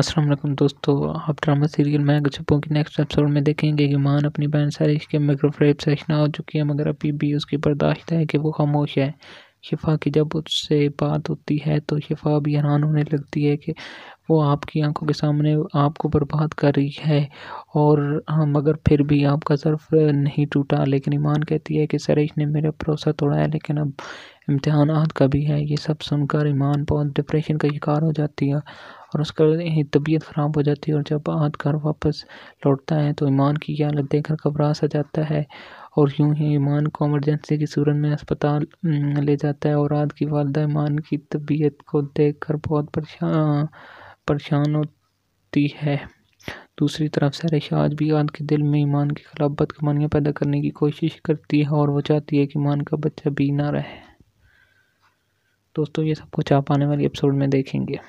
अस्सलाम वालेकुम दोस्तों आप ड्रामा सीरियल मैं गजपों की नेक्स्ट एपिसोड में देखेंगे कि मान अपनी बहन सारी के माइक्रोफ्रेप से से हो चुकी है मगर अभी भी उसकी बर्दाश्त है कि वो खामोश है शिफ़ा की जब उससे बात होती है तो शिफ़ा भी हैरान होने लगती है कि वो आपकी आंखों के सामने आपको बर्बाद कर रही है और हाँ मगर फिर भी आपका सर्फ नहीं टूटा लेकिन ईमान कहती है कि सरेश ने मेरा भरोसा तोड़ा है लेकिन अब इम्तहान का भी है ये सब सुनकर ईमान बहुत डिप्रेशन का शिकार हो जाती है और उसका तबीयत ख़राब हो जाती है और जब आद घर वापस लौटता है तो ईमान की यह हालत देखकर घबरा सा जाता है और यूं ही ईमान को एमरजेंसी की सूरत में अस्पताल ले जाता है और आज की वालदा ईमान की तबीयत को देखकर बहुत परेशान परेशान होती है दूसरी तरफ सर शाज भी आद के दिल में ईमान के खिलाफ बदकमानियाँ पैदा करने की कोशिश करती है और वो चाहती है कि ईमान का बच्चा भी ना रहे दोस्तों ये सब कुछ आप आने वाली एपिसोड में देखेंगे